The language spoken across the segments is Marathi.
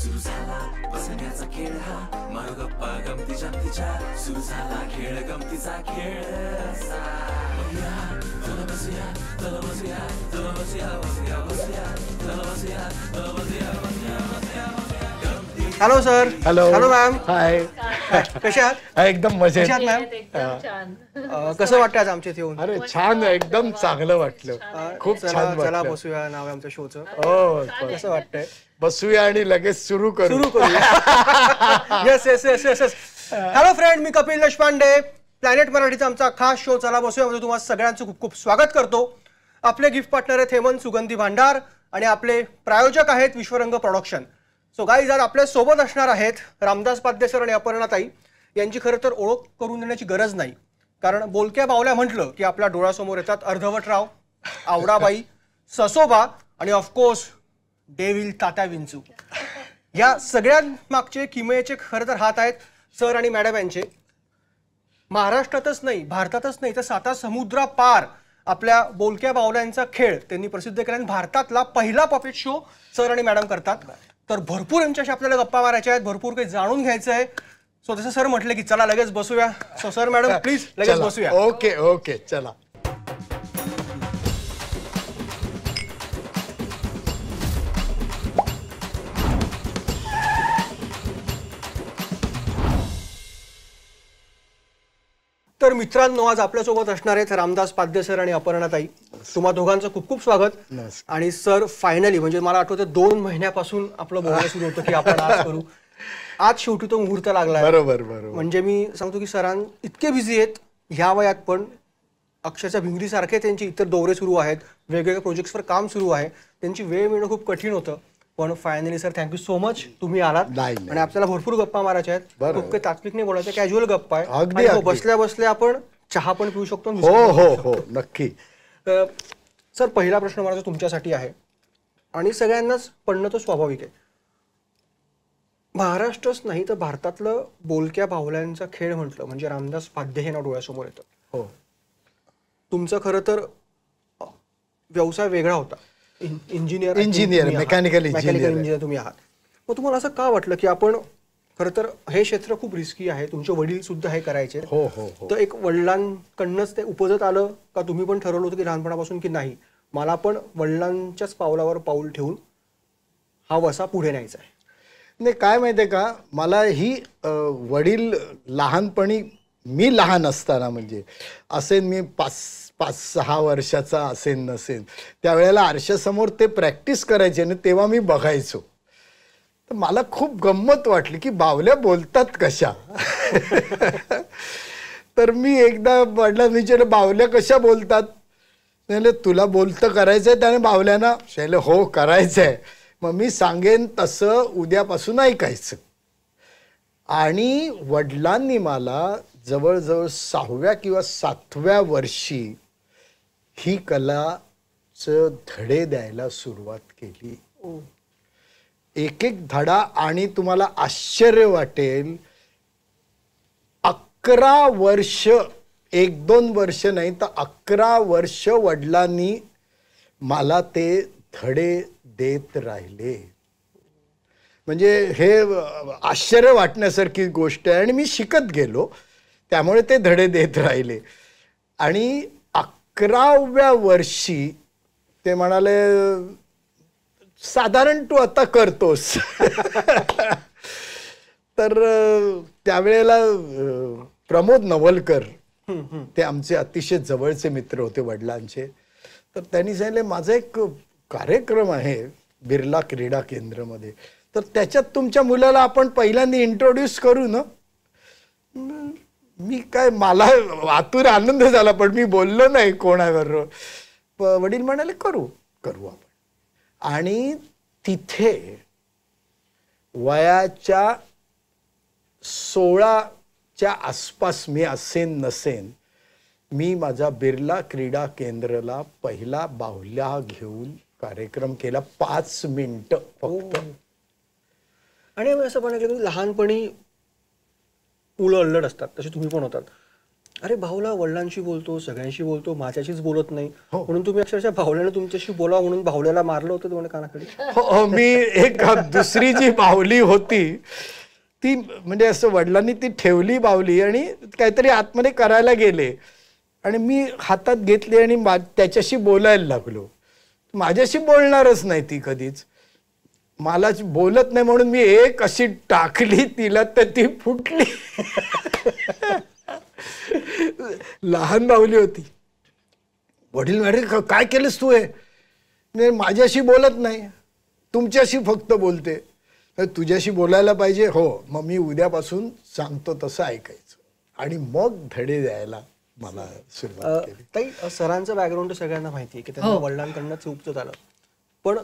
सुरू झाला खेळ हा खेळ गमतीचा खेळ hello sir hello hello ma'am hi कशा आहात एकदम मजेत मॅम कसं वाटतं आज आमच्या येऊन अरे छान एकदम चांगलं वाटलं खूप चला बसूया नाव आमच्या शोचं हो, कसं वाटतंय बसूया आणि लगेच सुरू करू सुरू करू yes yes yes yes yes hello friend मी कपिल देशपांडे प्लॅनेट मराठीचा आमचा खास शो चला बसूया म्हणजे तुम्हाला सगळ्यांचं खूप खूप स्वागत करतो आपले गिफ्ट पार्टनर आहेत हेमंत सुगंधी भांडार आणि आपले प्रायोजक आहेत विश्वरंग प्रोडक्शन सो गाई जर आपल्या सोबत असणार आहेत रामदास पाद्यसर आणि अपर्णाताई यांची खरं तर ओळख करून देण्याची गरज नाही कारण बोलक्या बावल्या म्हटलं की आपल्या डोळ्यासमोर येतात अर्धवटराव आवडाबाई ससोबा आणि ऑफकोर्स डेविल तात्या विंचू या सगळ्यांमागचे किमयाचे खरं तर हात आहेत सर आणि मॅडम यांचे महाराष्ट्रातच नाही भारतातच नाही तर साता समुद्रापार आपल्या बोलक्या बावल्यांचा खेळ त्यांनी प्रसिद्ध केला आणि भारतातला पहिला पॉपिट शो सर आणि मॅडम करतात तर भरपूर यांच्याशी आपल्याला गप्पा मारायच्या आहेत भरपूर काही जाणून घ्यायचं आहे सो तसं सर म्हटलं की चला लगेच बसूया सो सर मॅडम प्लीज लगेच बसूया ओके ओके चला तर मित्रांनो आज आपल्यासोबत असणार आहेत रामदास पाद्य सर आणि अपर्णाताई तुम्हा दोघांचं खूप खूप स्वागत आणि सर फायनली म्हणजे मला आठवतं दोन महिन्यापासून आपलं बोलायला सुरू होतं की आपण आज करू आज शेवटी तो मुहूर्त लागला बरोबर बरोबर म्हणजे मी सांगतो की सरां इतके बिझी आहेत ह्या वयात पण अक्षरशः भिंगरीसारखे त्यांचे इतर दौरे सुरू आहेत वेगवेगळ्या प्रोजेक्ट्सवर काम सुरू आहे त्यांची वेळ मिळणं खूप कठीण होतं पण finally sir thank you so much तुम्ही आलात आणि आपल्याला भरपूर गप्पा मारायच्या आहेत खूप काही तात्विक नाही बोलायचं कॅज्युअल गप्पा आहे हो, अगदी बसल्या बसल्या आपण चहा पण पिऊ शकतो हो हो हो नक्की सर पहिला प्रश्न मला तुमच्यासाठी आहे आणि सगळ्यांनाच पडणं तो स्वाभाविक आहे महाराष्ट्रच नाही तर भारतातलं बोलक्या बाहुल्यांचा खेळ म्हटलं म्हणजे रामदास पाध्य हे ना डोळ्यासमोर येतं हो तुमचं खरं तर व्यवसाय वेगळा होता engineer engineer mechanical engineer engineer तुम्ही आहात मग तुम्हाला असं का वाटलं की आपण खरं तर हे क्षेत्र खूप रिस्की आहे तुमचे वडील सुद्धा हे करायचे हो, हो हो तर एक वडिलांकडनंच ते उपजत आलं का तुम्ही पण ठरवलं होतं की लहानपणापासून की नाही मला पण वडिलांच्याच पावलावर पाऊल ठेवून हा वसा पुढे न्यायचा आहे नाही काय माहिती आहे का मला ही वडील लहानपणी मी लहान असताना म्हणजे असेन मी पाच पाच सहा वर्षाचा असेन नसेन त्यावेळेला आरशासमोर ते प्रॅक्टिस करायचे आणि तेव्हा मी बघायचो तर मला खूप गंमत वाटली की बावल्या बोलतात कशा तर मी एकदा म्हटलं विचारलं बावल्या कशा बोलतात नाही तुला बोलतं करायचं आहे त्याने बावल्यानं शैले हो करायचं आहे मग मी सांगेन तसं उद्यापासून ऐकायचं आणि वडिलांनी मला जवळजवळ सहाव्या किंवा सातव्या वर्षी ही च धडे द्यायला सुरुवात केली हो. एक एक धडा आणि तुम्हाला आश्चर्य वाटेल अकरा वर्ष एक दोन वर्ष नाही तर अकरा वर्ष वडिलांनी मला ते धडे देत राहिले म्हणजे हे आश्चर्य वाटण्यासारखी गोष्ट आहे आणि मी शिकत गेलो त्यामुळे ते धडे देत राहिले आणि अकराव्या वर्षी ते म्हणाले साधारण तू आता करतोस तर त्यावेळेला प्रमोद नवलकर ते आमचे अतिशय जवळचे मित्र होते वडिलांचे तर त्यांनी सांगितले माझा एक कार्यक्रम आहे बिर्ला क्रीडा केंद्रमध्ये तर त्याच्यात तुमच्या मुलाला आपण पहिल्यांदा इंट्रोड्यूस करू ना मी काय मला आतूर आनंद झाला पण मी बोललो नाही कोणाबरोबर वडील म्हणाले करू करू आपण आणि तिथे वयाच्या सोळाच्या आसपास मी असेन नसेन मी माझा बिर्ला क्रीडा केंद्रला पहिला बाहुल्या घेऊन कार्यक्रम केला पाच मिनिट आणि असं म्हणायला लहानपणी मुलं अल्लड असतात तसे तुम्ही पण होतात अरे भाऊला वडिलांशी बोलतो सगळ्यांशी बोलतो माझ्याशीच बोलत नाही हो. म्हणून तुम्ही अक्षरशः भावल्याने तुमच्याशी बोला म्हणून भावल्याला मारलं होतं तुम्हाला कानाकडे हो, हो मी एक दुसरी जी बावली होती ती म्हणजे असं वडिलांनी ती ठेवली बावली आणि काहीतरी आतमध्ये करायला गेले आणि मी हातात घेतली आणि त्याच्याशी बोलायला लागलो माझ्याशी बोलणारच नाही ती कधीच मला बोलत नाही म्हणून मी एक अशी टाकली तिला तर ती फुटली लहान बावली होती वडील मॅडम काय केलंस तू हे माझ्याशी बोलत नाही तुमच्याशी फक्त बोलते तुझ्याशी बोलायला पाहिजे हो मग मी उद्यापासून सांगतो तसं ऐकायचं आणि मग धडे द्यायला मला सुरुवात सरांचं बॅकग्राऊंड सगळ्यांना माहिती आहे की त्यांना हो. वडिलांकडनं चुकत झालं पण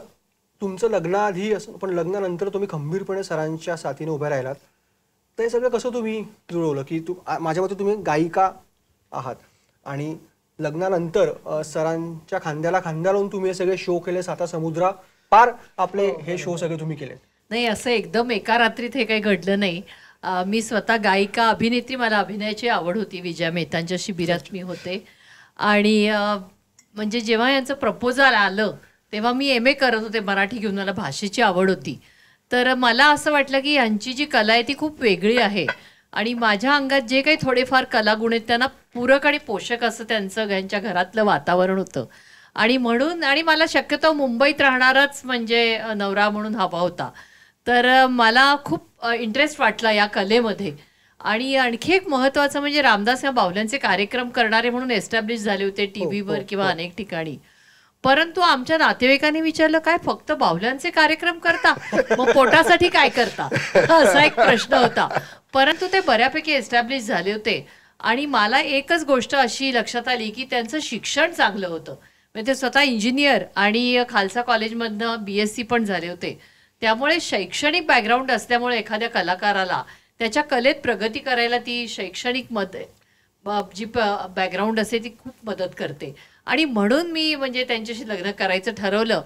तुमचं लग्नाआधी असं पण लग्नानंतर तुम्ही खंबीरपणे सरांच्या साथीने उभे राहिलात हे सगळं कसं तुम्ही जुळवलं की तू माझ्या मते तुम्ही गायिका आहात आणि लग्नानंतर सरांच्या खांद्याला खांद्या लावून तुम्ही हे सगळे शो केले साता समुद्रा पार आपले हो, हे शो सगळे तुम्ही केले नाही असं एकदम एका रात्रीत हे काही घडलं नाही मी स्वतः गायिका अभिनेत्री मला अभिनयाची आवड होती विजया मेहतांच्या शिबिरात मी होते आणि म्हणजे जेव्हा यांचं प्रपोजल आलं तेव्हा मी एम ए करत होते मराठी घेऊन मला भाषेची आवड होती तर मला असं वाटलं की यांची जी कला आहे ती खूप वेगळी आहे आणि माझ्या अंगात जे काही थोडेफार कलागुण आहेत त्यांना पूरक आणि पोषक असं त्यांचं यांच्या घरातलं वातावरण होतं आणि म्हणून आणि मला शक्यतो मुंबईत राहणारच म्हणजे नवरा म्हणून हवा होता तर मला खूप इंटरेस्ट वाटला या कलेमध्ये आणि आणखी एक महत्त्वाचं म्हणजे रामदास या बावल्यांचे कार्यक्रम करणारे म्हणून एस्टॅब्लिश झाले होते टी हो, व्हीवर हो, हो. किंवा अनेक ठिकाणी परंतु आमच्या नातेवाईकांनी विचारलं काय फक्त बाहुल्यांचे कार्यक्रम करता मग पोटासाठी काय करता असा एक प्रश्न होता परंतु ते बऱ्यापैकी एस्टॅब्लिश झाले होते आणि मला एकच गोष्ट अशी लक्षात आली की त्यांचं शिक्षण चांगलं होतं म्हणजे ते स्वतः इंजिनियर आणि खालसा कॉलेजमधनं बी एस पण झाले होते त्यामुळे शैक्षणिक बॅकग्राऊंड असल्यामुळे एखाद्या कलाकाराला त्याच्या कलेत प्रगती करायला ती शैक्षणिक मदत जी बॅकग्राऊंड असते ती खूप मदत करते आणि म्हणून मी म्हणजे त्यांच्याशी लग्न करायचं ठरवलं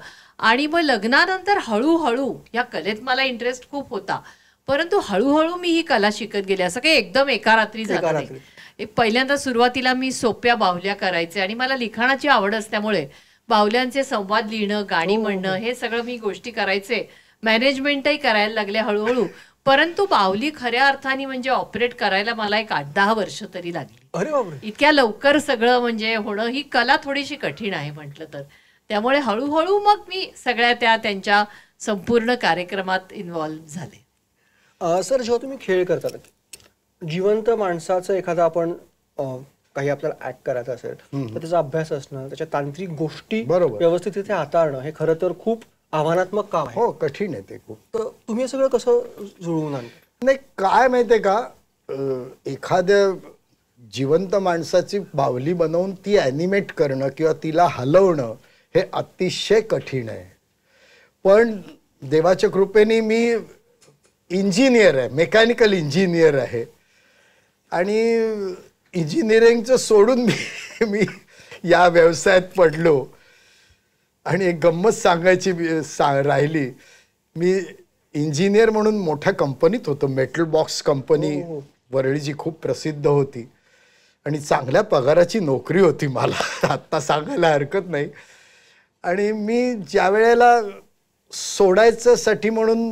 आणि मग लग्नानंतर हळूहळू या कलेत मला इंटरेस्ट खूप होता परंतु हळूहळू मी ही कला शिकत गेले असं काही एकदम एका रात्री झालं नाही पहिल्यांदा सुरुवातीला मी सोप्या बाहुल्या करायचे आणि मला लिखाणाची आवड असल्यामुळे बाहुल्यांचे संवाद लिहिणं गाणी हो, हो, म्हणणं हो. हे सगळं मी गोष्टी करायचे मॅनेजमेंटही करायला लागले हळूहळू परंतु बावली खऱ्या अर्थाने म्हणजे ऑपरेट करायला मला एक आठ दहा वर्ष तरी लागली अरे इतक्या लवकर सगळं म्हणजे होणं ही कला थोडीशी कठीण आहे म्हटलं तर त्यामुळे हळूहळू मग मी सगळ्या त्या त्यांच्या संपूर्ण कार्यक्रमात इन्व्हॉल्व्ह झाले सर जेव्हा तुम्ही खेळ करतात जिवंत माणसाचं एखादा आपण काही आपल्याला ऍक्ट करायचं असेल तर त्याचा अभ्यास असणं त्याच्या तांत्रिक गोष्टी बरोबर व्यवस्थित तिथे हाताळणं हे खरं तर खूप आव्हानात्मक काम आहे हो कठीण आहे ते खूप तर तुम्ही सगळं कसं जुळवून आण नाही काय आहे का एखाद्या जिवंत माणसाची बावली बनवून ती ॲनिमेट करणं किंवा तिला हलवणं हे अतिशय कठीण आहे पण देवाच्या कृपेने मी इंजिनियर आहे मेकॅनिकल इंजिनियर आहे आणि इंजिनिअरिंगचं सोडून मी मी या व्यवसायात पडलो आणि एक गंमत सांगायची सा राहिली मी इंजिनियर म्हणून मोठ्या कंपनीत होतो मेटल बॉक्स कंपनी हो, हो. वरळीची खूप प्रसिद्ध होती आणि चांगल्या पगाराची नोकरी होती मला आत्ता सांगायला हरकत नाही आणि मी ज्या वेळेला सोडायचंसाठी म्हणून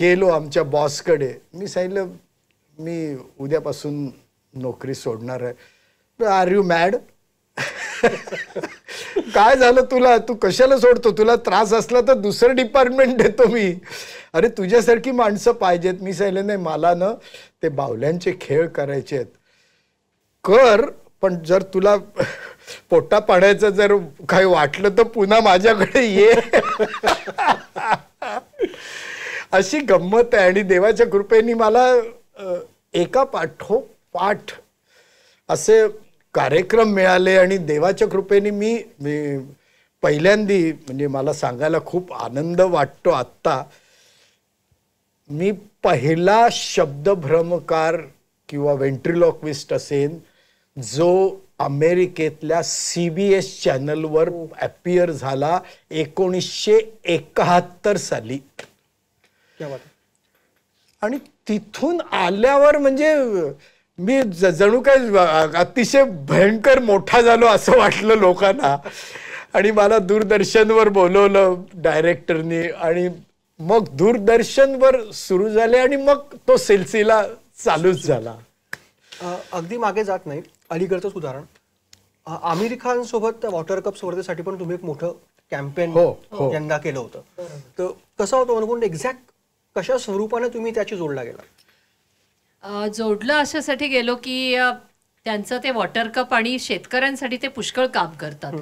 गेलो आमच्या बॉसकडे मी सांगितलं मी उद्यापासून नोकरी सोडणार आहे आर यू मॅड काय झालं तुला तू कशाला सोडतो तुला त्रास असला तर दुसरं डिपार्टमेंट देतो मी अरे तुझ्यासारखी माणसं पाहिजेत मी सांगले नाही मला ना ते बावल्यांचे खेळ करायचे कर पण जर तुला पोटा पाडायचं जर काही वाटलं तर पुन्हा माझ्याकडे ये अशी गंमत आहे आणि देवाच्या कृपेने मला एका पाठ असे कार्यक्रम मिळाले आणि देवाच्या कृपेने मी पहिल्यांदी म्हणजे मला सांगायला खूप आनंद वाटतो आत्ता मी पहिला शब्दभ्रमकार किंवा वेंट्रिलॉक्विस्ट असेन जो अमेरिकेतल्या सी बी एस चॅनलवर ॲपियर हो. झाला एकोणीसशे एकाहत्तर साली आणि तिथून आल्यावर म्हणजे मी जणू काय अतिशय भयंकर मोठा झालो असं वाटलं लोकांना आणि मला दूरदर्शनवर बोलवलं डायरेक्टरनी आणि मग दूरदर्शनवर सुरू झाले आणि मग तो सिलसिला चालूच झाला अगदी मागे जात नाही अलीकडचंच उदाहरण आमिर खान त्या वॉटर कप स्पर्धेसाठी पण तुम्ही एक मोठं कॅम्पेन हो, हो। यंदा केलं होतं तर कसं होतं अनुकुंड एक्झॅक्ट कशा स्वरूपाने तुम्ही त्याची जोडला गेला जोडलं अशासाठी गेलो की त्यांचं ते वॉटर कप आणि शेतकऱ्यांसाठी ते पुष्कळ काम करतात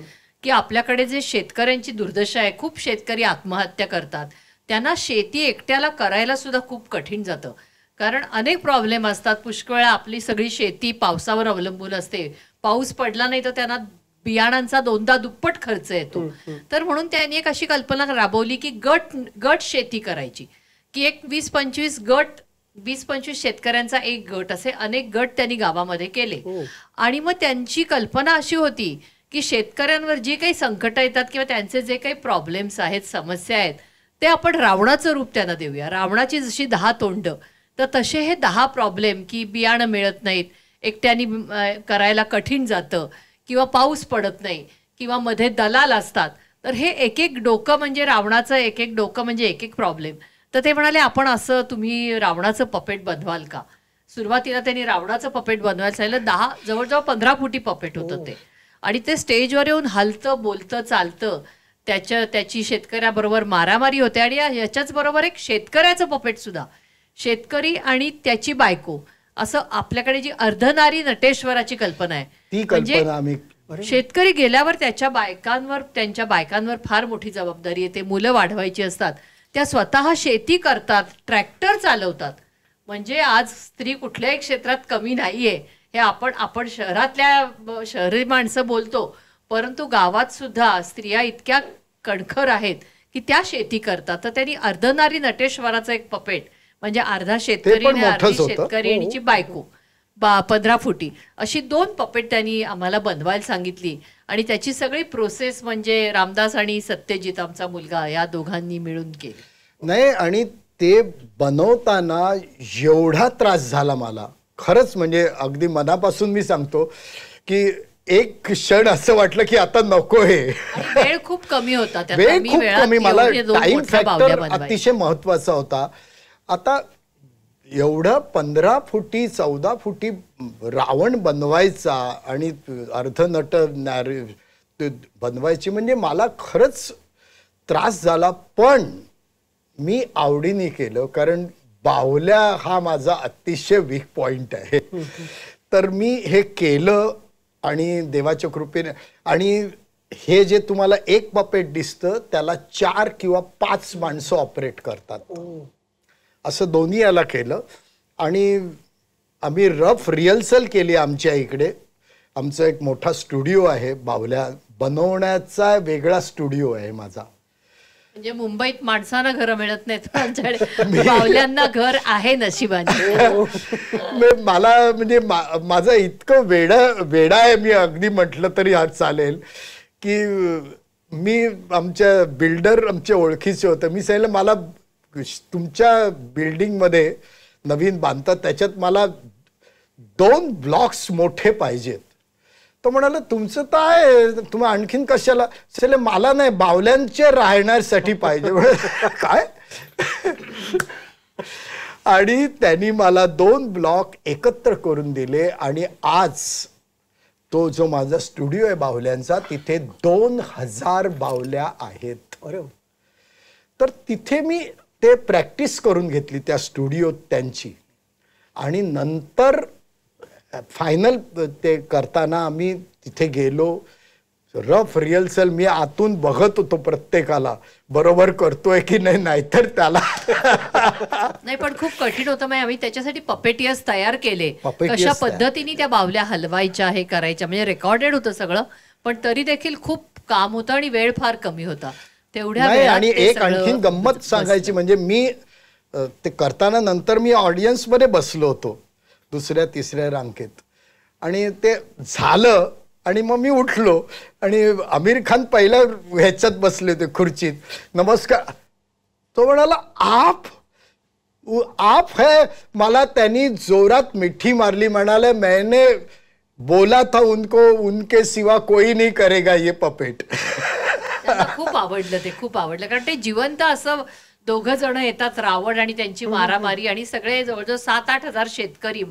की आपल्याकडे जे शेतकऱ्यांची दुर्दशा आहे खूप शेतकरी आत्महत्या करतात त्यांना शेती एकट्याला करायला सुद्धा खूप कठीण जातं कारण अनेक प्रॉब्लेम असतात पुष्कळ आपली सगळी शेती पावसावर अवलंबून असते पाऊस पडला नाही तर त्यांना बियाणांचा दोनदा दुप्पट खर्च येतो तर म्हणून त्यांनी एक अशी कल्पना राबवली की गट गट शेती करायची की एक वीस पंचवीस गट वीस पंचवीस शेतकऱ्यांचा एक गट असे अनेक गट त्यांनी गावामध्ये केले हो. आणि मग त्यांची कल्पना अशी होती की शेतकऱ्यांवर जी काही संकट येतात किंवा त्यांचे जे काही प्रॉब्लेम्स आहेत समस्या आहेत ते आपण रावणाचं रूप त्यांना देऊया रावणाची जशी दहा तोंड तर तसे हे दहा प्रॉब्लेम की बियाणं मिळत नाहीत एकट्याने करायला कठीण जातं किंवा पाऊस पडत नाही किंवा मध्ये दलाल असतात तर हे एक एक डोकं म्हणजे रावणाचं एक एक डोकं म्हणजे एक एक प्रॉब्लेम तर ते म्हणाले आपण असं तुम्ही रावणाचं पपेट बनवाल का सुरुवातीला त्यांनी रावणाचं पपेट बनवायला सांगितलं दहा जवळजवळ पंधरा फुटी पपेट होतं हो. ते आणि ते स्टेजवर येऊन हलतं बोलतं चालतं त्याच्या त्याची शेतकऱ्याबरोबर मारामारी होते आणि याच्याच बरोबर एक शेतकऱ्याचं पपेट सुद्धा शेतकरी आणि त्याची बायको असं आपल्याकडे जी अर्धनारी नटेश्वराची कल्पना आहे म्हणजे शेतकरी गेल्यावर त्याच्या बायकांवर त्यांच्या बायकांवर फार मोठी जबाबदारी येते मुलं वाढवायची असतात त्या स्वतः शेती करतात ट्रॅक्टर चालवतात म्हणजे आज स्त्री कुठल्याही क्षेत्रात कमी नाही आहे हे आपण आपण शहरातल्या शहरी माणसं बोलतो परंतु गावात सुद्धा स्त्रिया इतक्या कणखर आहेत की त्या शेती करतात तर त्यांनी अर्धनारी नटेश्वराचं एक पपेट म्हणजे अर्धा शेतकरी आणि अर्धी शेतकरीची हो. बायको बा पंधरा फुटी अशी दोन पपेट त्यांनी आम्हाला बनवायला सांगितली आणि त्याची सगळी प्रोसेस म्हणजे रामदास आणि सत्यजित आमचा मुलगा या दोघांनी मिळून केली नाही आणि ते बनवताना एवढा त्रास झाला मला खरंच म्हणजे अगदी मनापासून मी सांगतो की एक क्षण असं वाटलं की आता नको हे वेळ खूप कमी होता वेळ खूप कमी मला टाइम फॅक्टर अतिशय महत्वाचा होता आता एवढं पंधरा फुटी चौदा फुटी रावण बनवायचा आणि अर्धनट बनवायची म्हणजे मला खरंच त्रास झाला पण मी आवडीने केलं कारण बावल्या हा माझा अतिशय वीक पॉइंट आहे तर मी हे केलं आणि देवाच्या कृपेने आणि हे जे तुम्हाला एक पपेट दिसतं त्याला चार किंवा पाच माणसं ऑपरेट करतात असं दोन्ही याला केलं आणि आम्ही रफ रिहर्सल केली आमच्या इकडे आमचा एक मोठा स्टुडिओ आहे बावल्या बनवण्याचा वेगळा स्टुडिओ आहे माझा म्हणजे मुंबईत माणसांना घर मिळत नाही बावल्यांना घर आहे नशिबाने हो. मला म्हणजे माझं इतकं वेडा वेडा आहे मी अगदी म्हटलं तरी आज चालेल की मी आमच्या बिल्डर आमच्या ओळखीचे होतं मी सांगितलं मला तुमच्या बिल्डिंगमध्ये नवीन बांधतात त्याच्यात मला दोन ब्लॉक्स मोठे पाहिजेत तो म्हणाला तुमचं आहे तुम्ही आणखीन कशाला चले मला नाही बावल्यांचे राहण्यासाठी पाहिजे काय आणि त्यांनी मला दोन ब्लॉक एकत्र करून दिले आणि आज तो जो माझा स्टुडिओ आहे बाहुल्यांचा तिथे दोन हजार बावल्या आहेत तर तिथे मी ते प्रॅक्टिस करून घेतली त्या स्टुडिओत त्यांची आणि नंतर फायनल ते करताना आम्ही तिथे गेलो रफ रिहर्सल मी आतून बघत होतो प्रत्येकाला बरोबर करतोय की नाही नाहीतर त्याला नाही पण खूप कठीण होतं आम्ही त्याच्यासाठी पपेटियस तयार केले कशा पद्धतीने त्या बावल्या हलवायच्या हे करायच्या म्हणजे रेकॉर्डेड होतं सगळं पण तरी देखील खूप काम होतं आणि वेळ फार कमी होता नाही आणि एक आणखीन गंमत सांगायची म्हणजे मी ते करताना नंतर मी मध्ये बसलो होतो दुसऱ्या तिसऱ्या रांकेत आणि ते झालं आणि मग मी उठलो आणि आमिर खान पहिल्या ह्याच्यात बसले होते खुर्चीत नमस्कार तो म्हणाला आप आप है मला त्यांनी जोरात मिठी मारली म्हणाले मैने बोला था उनको उनके सिवा कोई नहीं करेगा ये पपेट खूप आवडलं ते खूप आवडलं कारण ते जिवंत असं दोघं जण येतात रावण आणि त्यांची मारामारी आणि सगळे जवळजवळ सात आठ हजार शेतकरी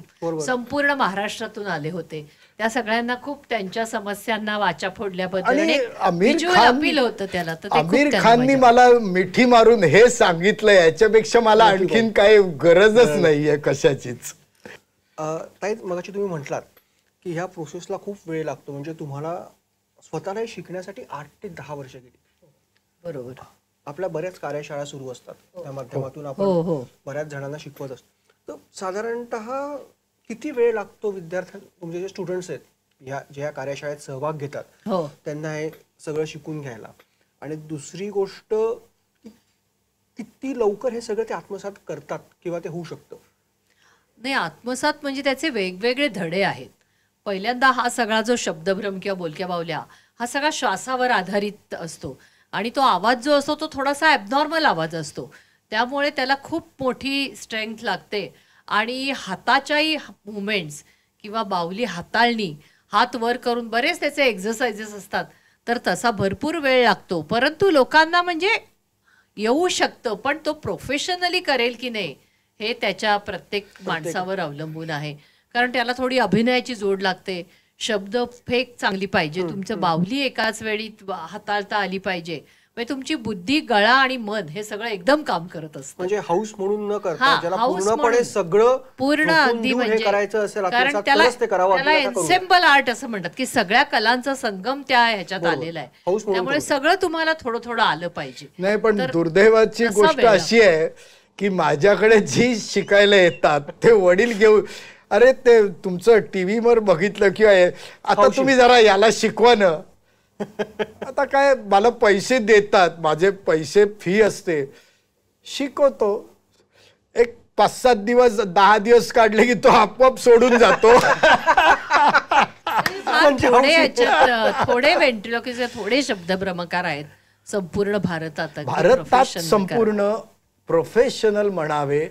संपूर्ण महाराष्ट्रातून आले होते त्या सगळ्यांना खूप त्यांच्या समस्यांना वाचा फोडल्याबद्दल अपील होतं त्याला आमिर खाननी मला मिठी मारून हे सांगितलं याच्यापेक्षा मला आणखीन काही गरजच नाहीये कशाचीच ताईच मगाशी तुम्ही म्हटलात की ह्या प्रोसेसला खूप वेळ लागतो म्हणजे तुम्हाला स्वतःला शिकण्यासाठी आठ ते दहा वर्ष गेली बरोबर आपल्या बऱ्याच कार्यशाळा सुरू असतात हो. त्या हो. माध्यमातून हो, आपण बऱ्याच जणांना शिकवत असतो तर साधारणत किती वेळ लागतो विद्यार्थ्यांना तुमचे म्हणजे जे स्टुडंट्स आहेत या ज्या कार्यशाळेत सहभाग घेतात त्यांना हे सगळं शिकून घ्यायला आणि दुसरी गोष्ट किती लवकर हे सगळं ते आत्मसात करतात किंवा ते होऊ शकतं नाही आत्मसात म्हणजे त्याचे वेगवेगळे धडे आहेत पहिल्यांदा हा सगळा जो शब्दभ्रम किंवा बोलक्या बावल्या हा सगळा श्वासावर आधारित असतो आणि तो आवाज जो असतो तो थोडासा ॲबनॉर्मल आवाज असतो त्यामुळे त्याला खूप मोठी स्ट्रेंथ लागते आणि हाताच्याही मुवमेंट्स किंवा बावली हाताळणी हात वर करून बरेच त्याचे एक्झरसाइजेस असतात तर तसा भरपूर वेळ लागतो परंतु लोकांना म्हणजे येऊ शकतं पण तो प्रोफेशनली करेल की नाही हे त्याच्या प्रत्येक माणसावर अवलंबून आहे कारण त्याला थोडी अभिनयाची जोड लागते शब्द फेक चांगली पाहिजे तुमचं बाहुली एकाच वेळी हाताळता आली पाहिजे म्हणजे तुमची बुद्धी गळा आणि मन हे सगळं एकदम काम करत असतं म्हणजे हाऊस म्हणून न करता पूर्णपणे सगळं पूर्ण अगदी म्हणजे करायचं असेल कारण त्याला त्याला एन्सेम्बल आर्ट असं म्हणतात की सगळ्या कलांचा संगम त्या ह्याच्यात आलेला आहे त्यामुळे सगळं तुम्हाला थोडं थोडं आलं पाहिजे नाही पण दुर्दैवाची गोष्ट अशी आहे की माझ्याकडे जी शिकायला येतात ते वडील घेऊन अरे ते तुमचं टी व्हीवर बघितलं किंवा आता तुम्ही जरा याला शिकवा ना आता काय मला पैसे देतात माझे पैसे फी असते शिकवतो एक पाच सात दिवस दहा दिवस काढले की तो आपोआप सोडून जातो म्हणजे थोडे थोडे शब्द भ्रमकार आहेत संपूर्ण भारतात भारतात संपूर्ण प्रोफेशनल म्हणावे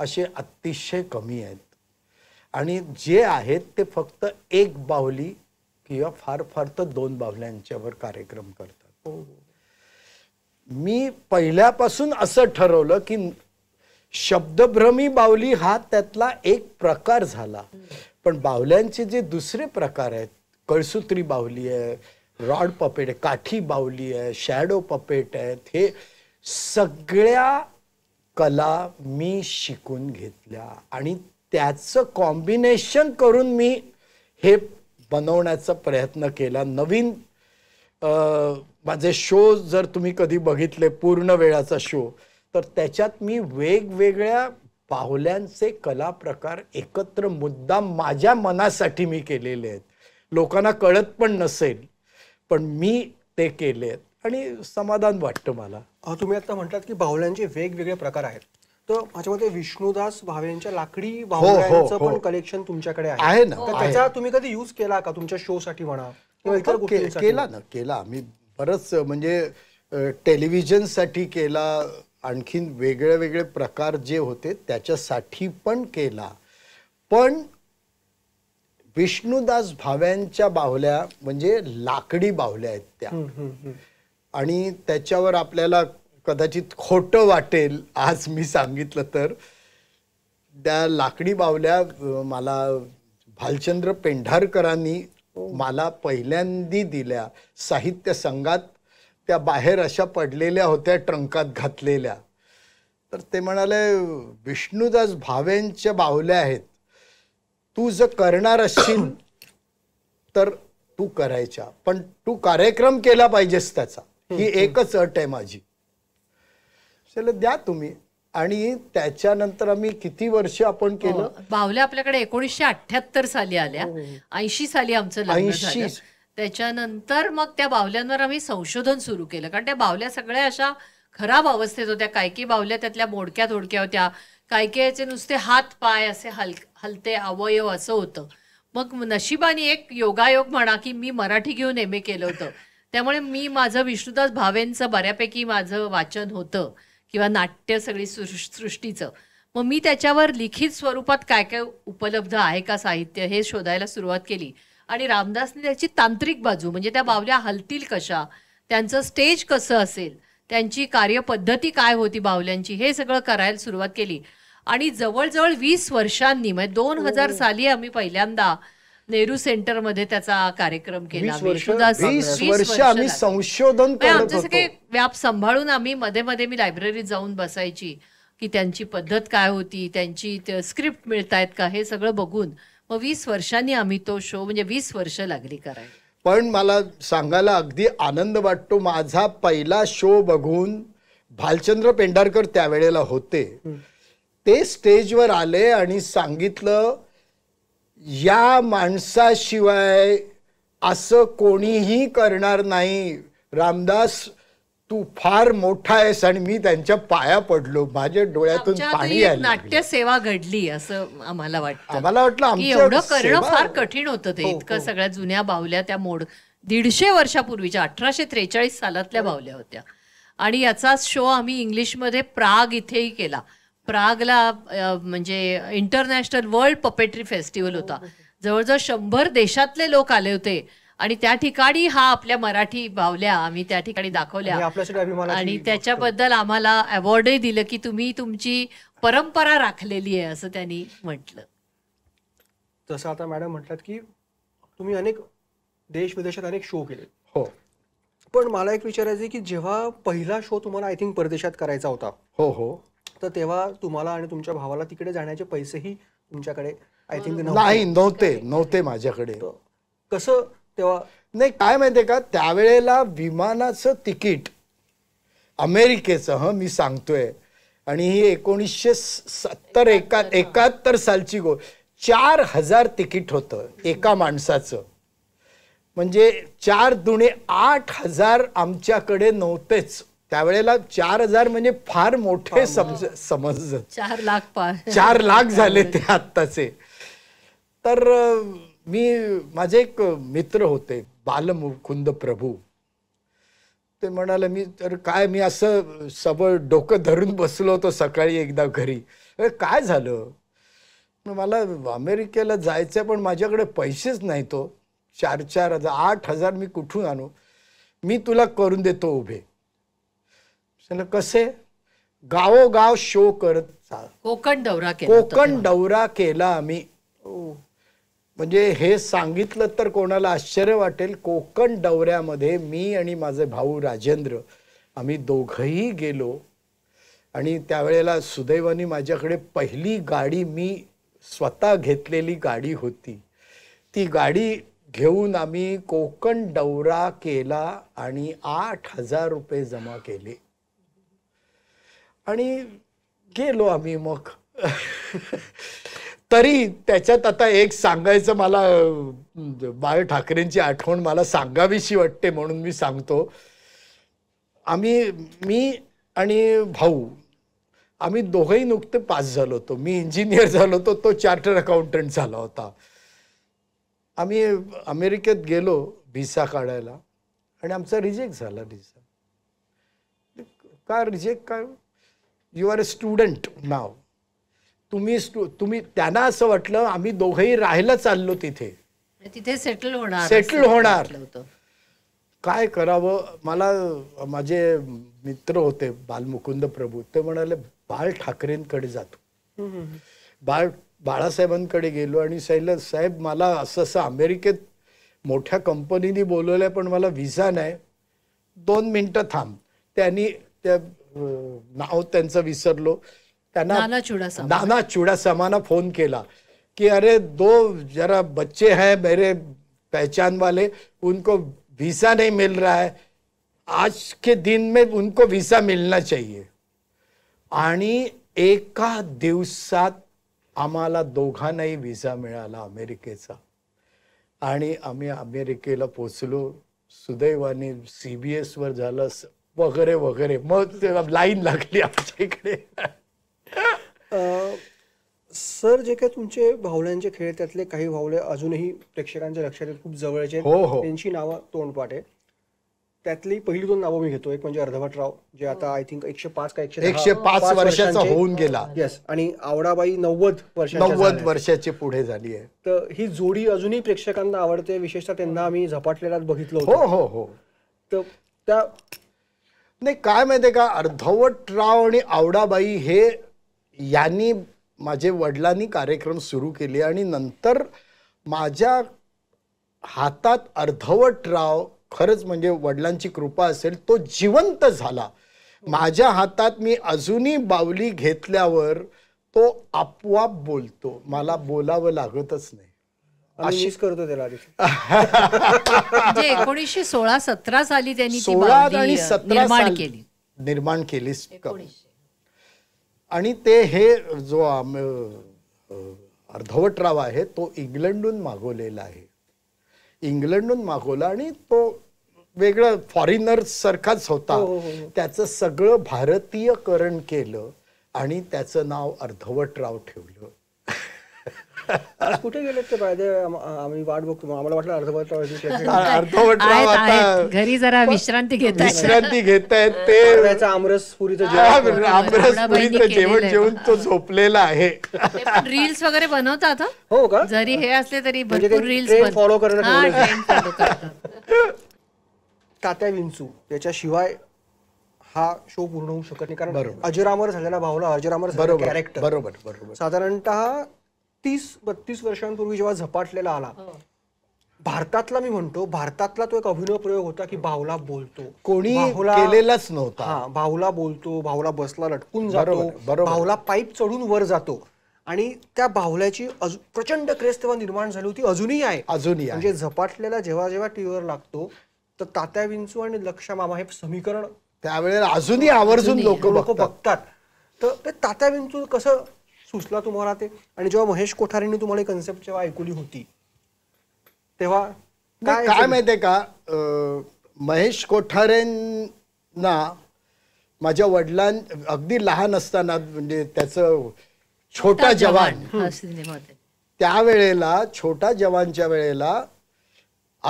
असे अतिशय कमी आहेत आणि जे आहेत ते फक्त एक बाहुली किंवा फार फार तर दोन बाहुल्यांच्यावर कार्यक्रम करतात हो. मी पहिल्यापासून असं ठरवलं की शब्दभ्रमी बावली हा त्यातला एक प्रकार झाला पण बावल्यांचे जे दुसरे प्रकार आहेत कळसूत्री बावली आहे रॉड पपेट आहे काठी बावली आहे शॅडो पपेट आहेत हे सगळ्या कला मी शिकून घेतल्या आणि त्याचं कॉम्बिनेशन करून मी हे बनवण्याचा प्रयत्न केला नवीन माझे शो जर तुम्ही कधी बघितले पूर्ण वेळाचा शो तर त्याच्यात मी वेगवेगळ्या पाहुल्यांचे कला प्रकार एकत्र मुद्दा माझ्या मनासाठी मी केलेले आहेत लोकांना कळत पण नसेल पण मी ते केले आहेत आणि समाधान वाटतं मला तुम्ही आता म्हणतात की बाहुल्यांचे वेगवेगळे प्रकार आहेत तर माझ्या मते विष्णुदास भावेंच्या लाकडी हो, हो, भावड्यांचं हो. पण कलेक्शन तुमच्याकडे आहे ना त्याचा तुम्ही कधी यूज केला का तुमच्या शो साठी म्हणा इतर केला ना केला मी बरंच म्हणजे साठी केला आणखीन वेगळे वेगळे प्रकार जे होते त्याच्यासाठी पण केला पण विष्णुदास भाव्यांच्या बाहुल्या म्हणजे लाकडी बाहुल्या आहेत त्या आणि त्याच्यावर आपल्याला कदाचित खोटं वाटेल आज मी सांगितलं तर त्या लाकडी बावल्या मला भालचंद्र पेंढारकरांनी हो. मला पहिल्यांदी दिल्या साहित्य संघात त्या बाहेर अशा पडलेल्या होत्या ट्रंकात घातलेल्या तर ते म्हणाले विष्णुदास भावेंच्या बाहुल्या आहेत तू जर करणार असशील तर तू करायच्या पण तू कार्यक्रम केला पाहिजेस त्याचा ही एकच अट आहे माझी चला द्या तुम्ही आणि त्याच्यानंतर आम्ही किती वर्ष आपण केलं हो, बावल्या आपल्याकडे एकोणीशे अठ्याहत्तर साली आल्या हो, हो, ऐंशी साली आमचं ऐंशी त्याच्यानंतर मग त्या बावल्यांवर आम्ही संशोधन सुरू केलं कारण त्या बावल्या सगळ्या अशा खराब अवस्थेत होत्या काय की बावल्या त्यातल्या मोडक्या थोडक्या होत्या काय कायचे नुसते हात पाय असे हल हलते अवयव असं होतं मग नशिबाने एक योगायोग म्हणा की मी मराठी घेऊन एम ए केलं होतं त्यामुळे मी माझं विष्णुदास भावेंचं बऱ्यापैकी माझं वाचन होतं किंवा नाट्य सगळी सृ सृष्टीचं मग मी त्याच्यावर लिखित स्वरूपात काय काय उपलब्ध आहे का साहित्य हे शोधायला सुरुवात केली आणि रामदासने त्याची तांत्रिक बाजू म्हणजे त्या बावल्या हलतील कशा त्यांचं स्टेज कसं असेल त्यांची कार्यपद्धती काय होती बावल्यांची हे सगळं करायला सुरुवात केली आणि जवळजवळ वीस वर्षांनी म्हणजे दोन हजार हो. साली आम्ही पहिल्यांदा नेहरू सेंटर मध्ये त्याचा कार्यक्रम केला आम्ही संशोधन म्हणजे व्याप सांभाळून आम्ही मध्ये मध्ये मी लायब्ररीत जाऊन बसायची की त्यांची पद्धत काय होती त्यांची स्क्रिप्ट मिळतायत का हे सगळं बघून मग वीस वर्षांनी आम्ही तो शो म्हणजे वीस वर्ष लागली कराय पण मला सांगायला अगदी आनंद वाटतो माझा पहिला शो बघून भालचंद्र पेंढारकर त्यावेळेला होते ते स्टेजवर आले आणि सांगितलं या माणसाशिवाय असं कोणीही करणार नाही रामदास तू फार मोठा आहेस आणि मी त्यांच्या पाया पडलो माझ्या डोळ्यातून पाणी आलं नाट्य सेवा घडली असं आम्हाला वाटतं आम्हाला वाटलं एवढं करणं फार कठीण होतं ते हो, इतकं हो. सगळ्या जुन्या बाहुल्या त्या मोड दीडशे वर्षापूर्वीच्या अठराशे त्रेचाळीस सालातल्या हो. बाहुल्या होत्या आणि याचा शो आम्ही इंग्लिशमध्ये प्राग इथेही केला प्रागला म्हणजे इंटरनॅशनल वर्ल्ड पपेट्री फेस्टिवल होता जवळजवळ शंभर देशातले लोक आले होते आणि त्या ठिकाणी हा आपल्या मराठी बावल्या आम्ही त्या ठिकाणी दाखवल्या आणि त्याच्याबद्दल आम्हाला अवॉर्डही दिलं की तुम्ही तुमची परंपरा राखलेली आहे असं त्यांनी म्हटलं जसं आता मॅडम म्हटलं की तुम्ही अनेक देश विदेशात अनेक शो केले हो पण मला एक विचारायचं की जेव्हा पहिला शो तुम्हाला आय थिंक परदेशात करायचा होता हो हो तर तेव्हा तुम्हाला आणि तुमच्या भावाला तिकडे जाण्याचे पैसेही तुमच्याकडे आय थिंक नाही नव्हते नव्हते माझ्याकडे कसं तेव्हा नाही काय माहितीये का त्यावेळेला विमानाचं तिकीट अमेरिकेचं ह मी सांगतोय आणि ही एकोणीसशे सत्तर एका एकाहत्तर सालची गो चार हजार तिकीट होतं एका माणसाचं म्हणजे चार दुणे आठ हजार आमच्याकडे नव्हतेच त्यावेळेला चार हजार म्हणजे फार मोठे समज समज चार लाख चार लाख झाले ते आत्ताचे तर मी माझे एक मित्र होते बालमुकुंद प्रभू ते म्हणाले मी तर काय मी असं सबळ डोकं धरून बसलो होतो सकाळी एकदा घरी काय झालं मला अमेरिकेला जायचं पण माझ्याकडे पैसेच नाही तो चार चार हजार आठ हजार मी कुठून आणू मी तुला करून देतो उभे कसे गावोगाव शो करत चाल कोकण दौरा केला कोकण दौरा केला आम्ही हो. म्हणजे हे सांगितलं तर कोणाला आश्चर्य वाटेल कोकण दौऱ्यामध्ये मी आणि माझे भाऊ राजेंद्र आम्ही दोघही गेलो आणि त्यावेळेला सुदैवानी माझ्याकडे पहिली गाडी मी स्वतः घेतलेली गाडी होती ती गाडी घेऊन आम्ही कोकण दौरा केला आणि आठ हजार रुपये जमा केले आणि गेलो आम्ही मग तरी त्याच्यात आता एक सांगायचं मला बाळ ठाकरेंची आठवण मला सांगावीशी वाटते म्हणून मी सांगतो आम्ही मी आणि भाऊ आम्ही दोघंही नुकते पास झालो होतो मी इंजिनियर झालो होतो तो चार्टर अकाउंटंट झाला होता आम्ही अमेरिकेत गेलो व्हिसा काढायला आणि आमचा रिजेक्ट झाला व्हिसा का रिजेक्ट काय यू आर अ स्टुडंट नाव तुम्ही तुम्ही त्यांना असं वाटलं आम्ही दोघंही राहायला चाललो तिथे म्हणजे तिथे सेटल होणार सेटल होणार काय करावं मला माझे मित्र होते बालमुकुंद प्रभू ते म्हणाले बाळ ठाकरेंकडे जातो बाळ बाळासाहेबांकडे गेलो आणि सांगितलं साहेब मला असं असं अमेरिकेत मोठ्या कंपनीने बोलवलं पण मला व्हिसा नाही दोन मिनटं थांब त्यांनी त्या नाव त्यांचं विसरलो त्यांना नाना चुडासामाना फोन केला की अरे दो जरा बच्चे है मेरे पहचान वाले उनको व्हिसा नहीं मिल रहा है आज के दिन में उनको व्हिसा मिलना चाहिए आणि एका दिवसात आम्हाला दोघांनाही व्हिसा मिळाला अमेरिकेचा आणि आम्ही अमेरिकेला पोचलो सुदैवाने सी बी एसवर झालं वगैरे वगैरे मग लाईन लागली आमच्या इकडे सर जे काही तुमचे भावल्यांचे खेळ त्यातले काही भावले अजूनही प्रेक्षकांच्या लक्षात खूप जवळचे हो हो त्यांची नावं तोंडपाठ आहे त्यातली पहिली दोन नावं मी घेतो एक म्हणजे अर्धवटराव जे आता आय थिंक एकशे पाच का एकशे एकशे पाच वर्षाचा होऊन गेला येस आणि आवडाबाई नव्वद वर्ष नव्वद वर्षाची पुढे झाली आहे तर ही जोडी अजूनही प्रेक्षकांना आवडते विशेषतः त्यांना आम्ही झपाटलेला बघितलं हो हो हो तर त्या नाही काय माहिती आहे का अर्धवटराव आणि आवडाबाई हे यांनी माझे वडिलांनी कार्यक्रम सुरू केले आणि नंतर माझ्या हातात अर्धवटराव खरंच म्हणजे वडिलांची कृपा असेल तो जिवंत झाला माझ्या हातात मी अजूनही बावली घेतल्यावर तो आपोआप बोलतो मला बोलावं लागतच नाही अशीच करतो त्याला एकोणीसशे सोळा सतरा साली त्यांनी सोळा आणि सतरा केली निर्माण केली आणि ते हे जो अर्धवटराव आहे तो इंग्लंडहून मागवलेला आहे इंग्लंडहून मागवला आणि तो वेगळं फॉरेनर सारखाच होता हो, हो, हो, त्याचं सगळं भारतीयकरण केलं आणि त्याचं नाव अर्धवटराव ठेवलं आज कुठे गेलेत ते पाहिजे आम्ही वाट बघतो आम्हाला वाटलं अर्धवट घरी जरा विश्रांती घेत विश्रांती घेत आहेत ते आमरस पुरीचं जेवण म्हणजे आमरस पुरीचं जेवण जेवून तो झोपलेला आहे रील्स वगैरे बनवतात हो का जरी हे असले तरी म्हणजे भरपूर रील्स फॉलो करणं तात्या विंचू त्याच्याशिवाय हा शो पूर्ण होऊ शकत नाही कारण अजरामर झालेला भावला अजरामर कॅरेक्टर बरोबर बरोबर साधारणतः तीस बत्तीस वर्षांपूर्वी जेव्हा झपाटलेला आला हो. भारतातला मी म्हणतो भारतातला तो एक अभिनव प्रयोग होता की भावला बोलतो कोणी केलेलाच नव्हता हा बोलतो भाऊला बसला लटकून जातो भाऊला पाईप चढून वर जातो आणि त्या बाहुल्याची प्रचंड क्रेस तेव्हा निर्माण झाली होती अजूनही आहे अजूनही म्हणजे झपाटलेला जेव्हा जेव्हा टीव्हीवर लागतो तर तात्या विंचू आणि लक्षा मामा हे समीकरण त्यावेळेला अजूनही आवर्जून लोक बघतात तर ते तात्या विंचू कसं सुचला तुम्हाला ते आणि जेव्हा महेश कोठारेंनी तुम्हाला कन्सेप्ट जेव्हा ऐकली होती तेव्हा काय काय माहितीये का महेश कोठारेंना माझ्या वडिलां अगदी लहान असताना म्हणजे त्याच छोटा जवान त्यावेळेला छोटा जवानच्या वेळेला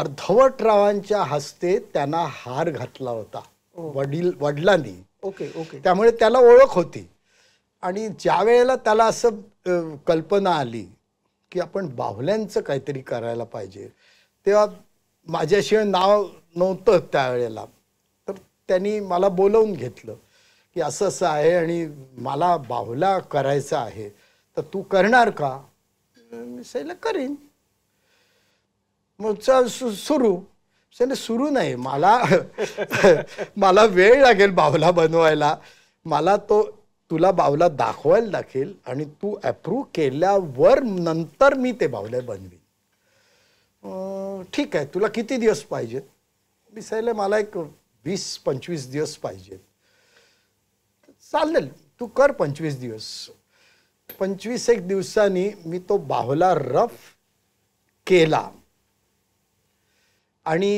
अर्धवटरावांच्या हस्ते त्यांना हार घातला होता हो. वडील वडिलांनी ओके ओके त्यामुळे त्याला ओळख होती आणि ज्या वेळेला त्याला असं कल्पना आली की आपण बाहुल्यांचं काहीतरी करायला पाहिजे तेव्हा माझ्याशिवाय नाव नव्हतं त्यावेळेला तर त्यांनी मला बोलवून घेतलं की असं असं आहे आणि मला बाहुला करायचा आहे तर तू करणार का मी सैला करीन मग सुरू सैन सुरू नाही मला मला वेळ लागेल बाहुला बनवायला मला तो तुला बावला दाखवायला दाखेल आणि तू अप्रूव्ह केल्यावर नंतर मी ते बावले बनवीन ठीक आहे तुला किती दिवस पाहिजेत दिसायला मला एक वीस पंचवीस दिवस पाहिजेत चालेल तू कर पंचवीस दिवस पंचवीस एक दिवसांनी मी तो बाहुला रफ केला आणि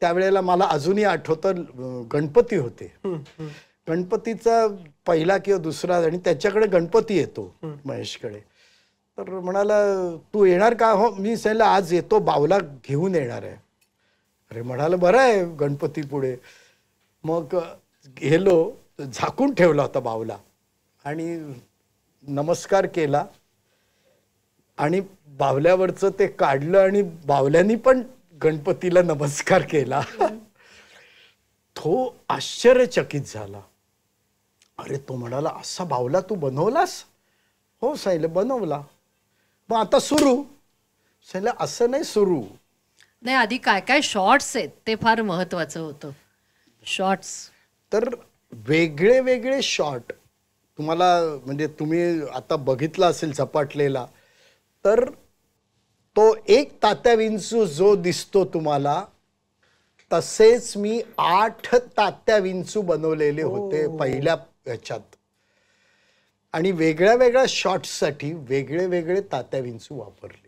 त्यावेळेला मला अजूनही आठवतं गणपती होते गणपतीचा पहिला किंवा दुसरा आणि त्याच्याकडे गणपती येतो महेशकडे तर म्हणाला तू येणार का हो मी सांगितलं आज येतो बावला घेऊन येणार आहे अरे म्हणाला बरं आहे गणपती पुढे मग गेलो झाकून ठेवला होता बावला आणि नमस्कार केला आणि बावल्यावरचं ते काढलं आणि बावल्यानी पण गणपतीला नमस्कार केला तो आश्चर्यचकित झाला अरे तो म्हणाला असा बावला तू बनवलास हो साहिल बनवला मग आता सुरू साहिल असं नाही सुरू नाही आधी काय काय शॉर्ट्स आहेत ते फार महत्वाचं होतं शॉर्ट्स तर वेगळे वेगळे शॉर्ट तुम्हाला म्हणजे तुम्ही आता बघितला असेल झपाटलेला तर तो एक तात्या विंचू जो दिसतो तुम्हाला तसेच मी आठ तात्या विंचू बनवलेले होते पहिल्या याच्यात आणि वेगळ्या वेगळ्या शॉट्ससाठी वेगळे वेगळे तात्या विंचू वापरले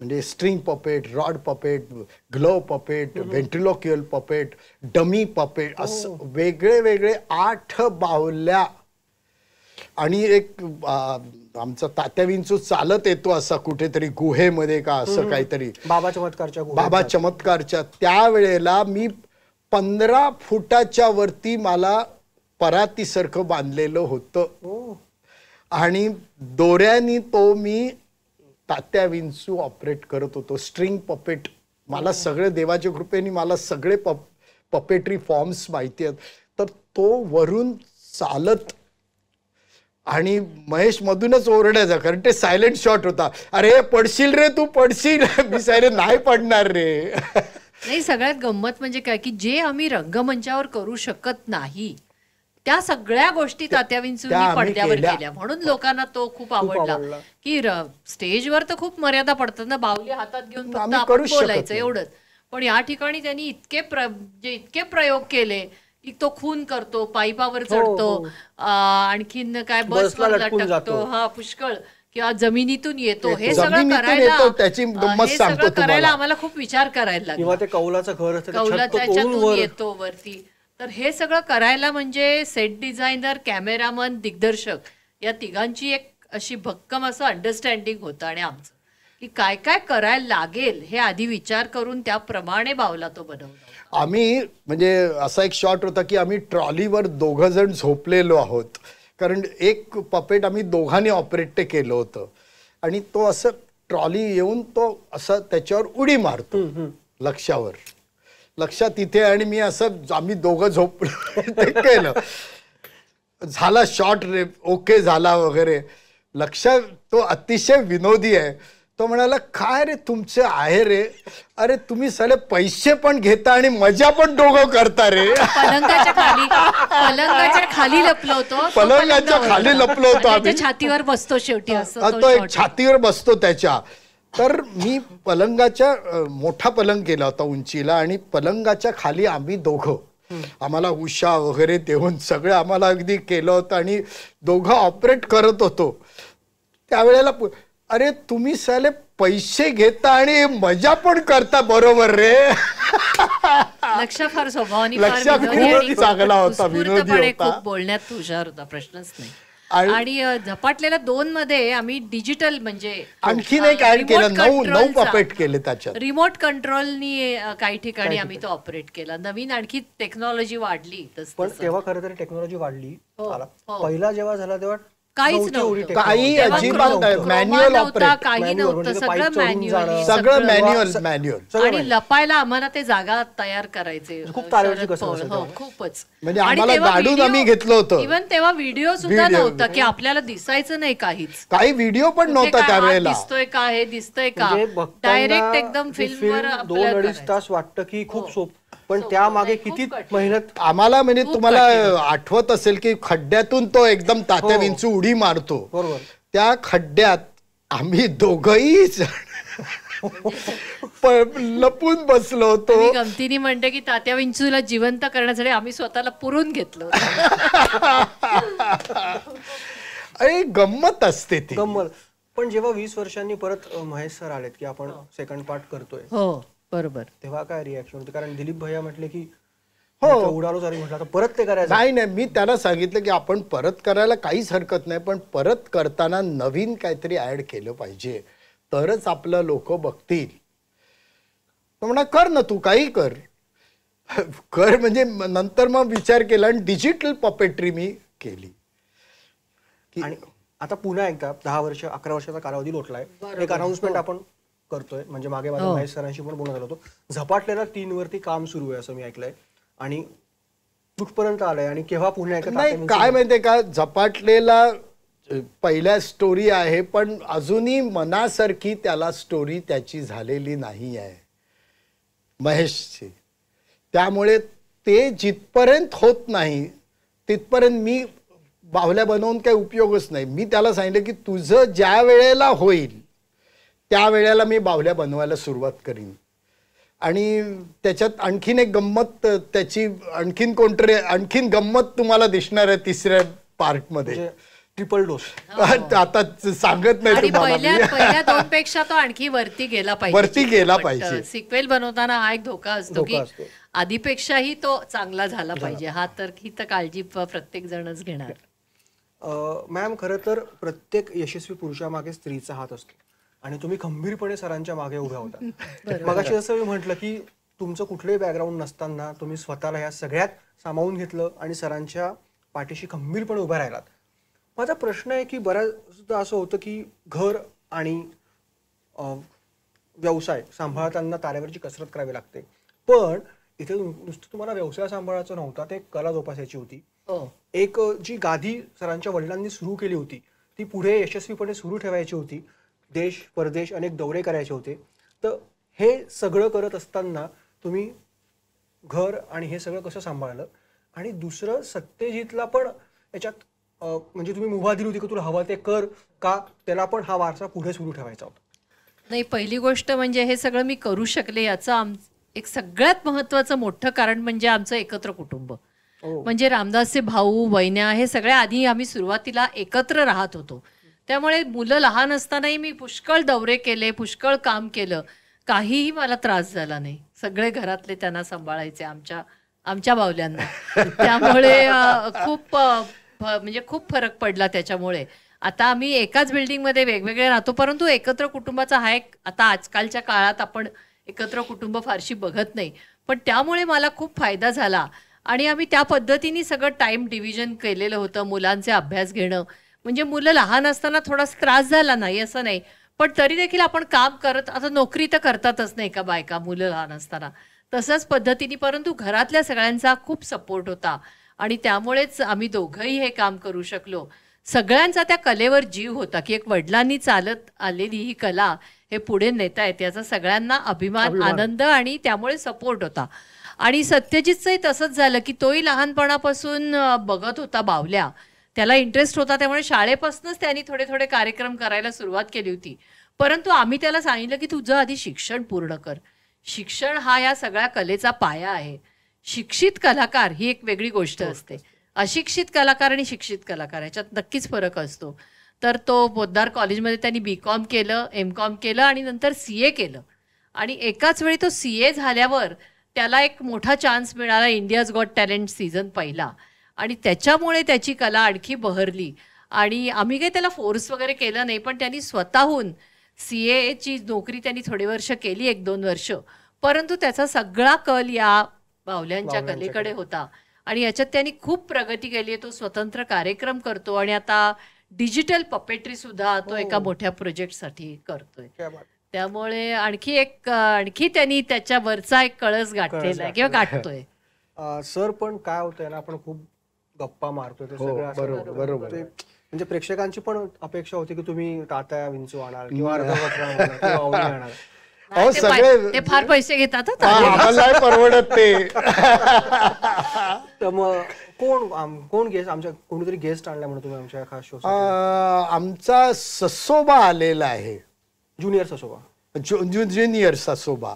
म्हणजे string puppet rod puppet glove puppet ventriloquial puppet dummy puppet हो. असं वेगळे वेगळे आठ बावल्या आणि एक आमचा तात्या विंचू चालत येतो असा कुठेतरी गुहेमध्ये का असं काहीतरी बाबा चमत्कारच्या बाबा चमत्कारच्या त्यावेळेला मी पंधरा फुटाच्या वरती मला परातीसारखं बांधलेलं होतं हो. आणि दोऱ्यानी तो मी तात्या विंचू ऑपरेट करत होतो स्ट्रिंग पपेट मला हो. सगळे देवाच्या कृपेने मला सगळे पप पपेटरी फॉर्म्स माहिती आहेत तर तो वरून चालत आणि महेश मधूनच ओरडायचा कारण ते सायलेंट शॉट होता अरे पडशील रे तू पडशील मी सायरे नाही पडणार रे नाही सगळ्यात गंमत म्हणजे काय की जे आम्ही रंगमंचावर करू शकत नाही त्या सगळ्या गोष्टी तात्या विंचूंनी पडद्यावर केल्या म्हणून लोकांना तो खूप आवडला की स्टेजवर तर खूप मर्यादा पडतात ना बावली हातात घेऊन फक्त आपण बोलायचं एवढंच पण या ठिकाणी त्यांनी इतके प्र इतके प्रयोग केले की तो खून करतो पाईपावर हो, चढतो हो. आणखीन काय बसवर लटकतो हा पुष्कळ किंवा जमिनीतून येतो हे सगळं करायला हे सगळं करायला आम्हाला खूप विचार करायला लागला कौलाचं घर येतो वरती तर हे सगळं करायला म्हणजे सेट डिझायनर कॅमेरामन दिग्दर्शक या तिघांची एक अशी भक्कम असं अंडरस्टँडिंग होतं आणि आमचं की काय काय करायला लागेल हे आधी विचार करून त्याप्रमाणे बावला तो बनव आम्ही म्हणजे असा एक शॉट होता की आम्ही ट्रॉलीवर दोघं जण झोपलेलो आहोत कारण एक पपेट आम्ही दोघांनी ऑपरेट केलं होतं आणि तो असं ट्रॉली येऊन तो असं त्याच्यावर उडी मारतो लक्षावर लक्षात तिथे आणि मी असं आम्ही दोघं झोप केलं झाला शॉर्ट रेप ओके झाला वगैरे लक्षात तो अतिशय विनोदी आहे तो म्हणाला काय रे तुमचे आहे रे अरे तुम्ही सगळे पैसे पण घेता आणि मजा पण दोघं करता रे पलंगाच्या खाली पलंगाच्या लपलो होतो पलंगाच्या खाली लपलो होतो छातीवर बसतो शेवटी छातीवर बसतो त्याच्या तर मी पलंगाच्या मोठा पलंग केला होता उंचीला आणि पलंगाच्या खाली आम्ही दोघं आम्हाला उषा वगैरे देऊन सगळं आम्हाला अगदी केलं होतं आणि दोघं ऑपरेट करत होतो त्यावेळेला अरे तुम्ही साले पैसे घेता आणि मजा पण करता बरोबर रे लक्ष फार चांगला होता विनोदी होता बोलण्यात हुशार होता प्रश्नच नाही आणि झपाटलेल्या दोन मध्ये आम्ही डिजिटल म्हणजे आणखीन एक केलं केले रिमोट कंट्रोलनी काही ठिकाणी आम्ही तो ऑपरेट केला नवीन आणखी टेक्नॉलॉजी वाढली पण तेव्हा खरं टेक्नॉलॉजी वाढली हो, हो. पहिला जेव्हा झाला तेव्हा काहीच नव्हतं काही अजिबात मॅन्युअल काही नव्हतं म्हणजे सगळं मॅन्युअल सगळं मॅन्युअल मॅन्युअल आणि लपायला आम्हाला ते जागा तयार करायचे म्हणजे खूप हो, खूपच म्हणजे आणि आम्हाला गाडून आम्ही घेतलं होतं इव्हन तेव्हा व्हिडिओ सुद्धा नव्हता की आपल्याला दिसायचं नाही काहीच काही व्हिडिओ पण नव्हता त्यावेळेला दिसतोय का हे दिसतंय का डायरेक्ट एकदम फिल्म दोन अडीच तास वाटतं की खूप हो. सोपं पण त्यामागे किती मेहनत आम्हाला म्हणजे तुम्हाला आठवत असेल की खड्ड्यातून तो एकदम तात्या हो. विंचू उडी मारतो बरोबर त्या खड्ड्यात आम्ही दोघही लपून बसलो होतो गमतीने म्हणते की तात्या विंचूला जिवंत करण्यासाठी आम्ही स्वतःला पुरून घेतलं अरे गंमत असते ती गंमत पण जेव्हा वीस वर्षांनी परत महेश सर आलेत की आपण सेकंड हो. पार्ट करतोय हो. बरोबर तेव्हा काय रिॲक्शन होते कारण दिलीप भैया म्हटले की हो उडालो सारी म्हटलं परत ते करायचं नाही नाही मी त्याला सांगितलं की आपण परत करायला काहीच हरकत नाही पण परत करताना नवीन काहीतरी ऍड केलं पाहिजे तरच आपलं लोक बघतील म्हणा कर ना तू काही कर कर म्हणजे नंतर मग विचार केला आणि डिजिटल पपेट्री मी केली आणि आता पुन्हा एकदा दहा वर्ष अकरा वर्षाचा कालावधी लोटलाय एक अनाऊन्समेंट हो. आपण करतोय म्हणजे मागे माझ्या हो. महेश सरांशी पण बोलत झपाटलेला तीन वरती काम सुरू आहे असं मी ऐकलंय आणि कुठपर्यंत आलंय आणि केव्हा पुन्हा नाही काय म्हणजे- माहितीये का झपाटलेला पहिल्या स्टोरी आहे पण अजूनही मनासारखी त्याला स्टोरी त्याची झालेली नाही आहे महेशची त्यामुळे ते जिथपर्यंत होत नाही तिथपर्यंत मी बाहुल्या बनवून काही उपयोगच नाही मी त्याला सांगितलं की तुझं ज्या वेळेला होईल त्यावेळेला मी बावल्या बनवायला सुरुवात करीन आणि त्याच्यात आणखीन एक गंमत त्याची आणखीन कोणतरी आणखीन गंमत तुम्हाला दिसणार आहे तिसऱ्या मध्ये ट्रिपल डोस आता सांगत नाही पेक्षा तो आणखी वरती गेला पाहिजे वरती गेला पाहिजे सिक्वेल बनवताना हा एक धोका असतो की आधीपेक्षाही तो चांगला झाला पाहिजे हा तर ही तर काळजी प्रत्येक जणच घेणार मॅम खरं तर प्रत्येक यशस्वी पुरुषामागे स्त्रीचा हात असतो आणि तुम्ही खंबीरपणे सरांच्या मागे उभ्या होता मगाशी जसं मी म्हटलं की तुमचं कुठलंही बॅकग्राऊंड नसताना तुम्ही स्वतःला या सगळ्यात सामावून घेतलं आणि सरांच्या पाठीशी खंबीरपणे उभ्या राहिलात माझा प्रश्न आहे की बऱ्याचदा असं होतं की घर आणि व्यवसाय सांभाळताना ताऱ्यावरची कसरत करावी लागते पण इथे नुसतं तुम्हाला व्यवसाय सांभाळायचा नव्हता ते कला जोपासायची होती हो. एक जी गादी सरांच्या वडिलांनी सुरू केली होती ती पुढे यशस्वीपणे सुरू ठेवायची होती देश परदेश अनेक दौरे करायचे होते तर हे सगळं करत असताना तुम्ही घर आणि हे सगळं कसं सांभाळलं आणि दुसरं सत्यजितला पण याच्यात म्हणजे तुम्ही मुभा दिली होती की तुला हवं ते कर का त्याला पण हा वारसा पुढे सुरू ठेवायचा होता नाही पहिली गोष्ट म्हणजे हे सगळं मी करू शकले याचं आम एक सगळ्यात महत्त्वाचं मोठं कारण म्हणजे आमचं एकत्र कुटुंब हो. म्हणजे रामदासचे भाऊ वैन्या हे सगळ्या आधी आम्ही सुरुवातीला एकत्र राहत होतो त्यामुळे मुलं लहान असतानाही मी पुष्कळ दौरे केले पुष्कळ काम केलं काहीही मला त्रास झाला नाही सगळे घरातले त्यांना सांभाळायचे आमच्या आमच्या बावल्यांना त्यामुळे खूप म्हणजे खूप फरक पडला त्याच्यामुळे आता आम्ही एकाच बिल्डिंगमध्ये वेगवेगळे राहतो परंतु एकत्र कुटुंबाचा हा एक आता आजकालच्या काळात आपण एकत्र कुटुंब फारशी बघत नाही पण त्यामुळे मला खूप फायदा झाला आणि आम्ही त्या पद्धतीने सगळं टाईम डिव्हिजन केलेलं होतं मुलांचे अभ्यास घेणं म्हणजे मुलं लहान असताना थोडा त्रास झाला नाही असं नाही पण तरी देखील आपण काम करत आता नोकरी तर करतातच नाही का बायका मुलं लहान असताना तसंच पद्धतीने परंतु घरातल्या सगळ्यांचा खूप सपोर्ट होता आणि त्यामुळेच आम्ही दोघंही हे काम करू शकलो सगळ्यांचा त्या कलेवर जीव होता की एक वडिलांनी चालत आलेली ही कला हे पुढे नेता येते याचा सगळ्यांना अभिमान आनंद आणि त्यामुळे सपोर्ट होता आणि सत्यजितचंही तसंच झालं की तोही लहानपणापासून बघत होता बावल्या त्याला इंटरेस्ट होता त्यामुळे शाळेपासूनच त्यांनी थोडे थोडे कार्यक्रम करायला सुरुवात केली होती परंतु आम्ही त्याला सांगितलं की तुझं आधी शिक्षण पूर्ण कर शिक्षण हा या सगळ्या कलेचा पाया आहे शिक्षित कलाकार ही एक वेगळी गोष्ट हो. असते अशिक्षित कलाकार आणि शिक्षित कलाकार याच्यात नक्कीच फरक असतो तर तो पोद्दार कॉलेजमध्ये त्यांनी बी कॉम केलं एम कॉम केलं आणि नंतर सी ए केलं आणि एकाच वेळी तो सी ए झाल्यावर त्याला एक मोठा चान्स मिळाला इंडियाज गॉट टॅलेंट सीझन पहिला आणि त्याच्यामुळे त्याची कला आणखी बहरली आणि आम्ही काही त्याला फोर्स वगैरे केलं नाही पण त्यांनी स्वतःहून सी एची नोकरी त्यांनी थोडे वर्ष केली एक दोन वर्ष परंतु त्याचा सगळा कल या बावल्यांच्या कलेकडे होता आणि याच्यात त्यांनी खूप प्रगती केली आहे तो स्वतंत्र कार्यक्रम करतो आणि आता डिजिटल पपेट्री सुद्धा तो हो. एका मोठ्या प्रोजेक्टसाठी करतोय त्यामुळे आणखी एक आणखी त्यांनी त्याच्यावरचा एक कळस गाठलेला आहे किंवा गाठतोय सर पण काय होतंय ना आपण खूप गप्पा मारतो ते हो, बरोबर, म्हणजे प्रेक्षकांची पण अपेक्षा होती की तुम्ही तात्या विंचू आणाल किंवा अहो, सगळे- ते फार पैसे घेतात परवडत ते तर मग कोण कोण गेस्ट आमच्या कोणीतरी गेस्ट आणला म्हणून तुम्ही आमच्या खास शो आमचा ससोबा आलेला आहे ज्युनियर ससोबा ज्युनियर ससोबा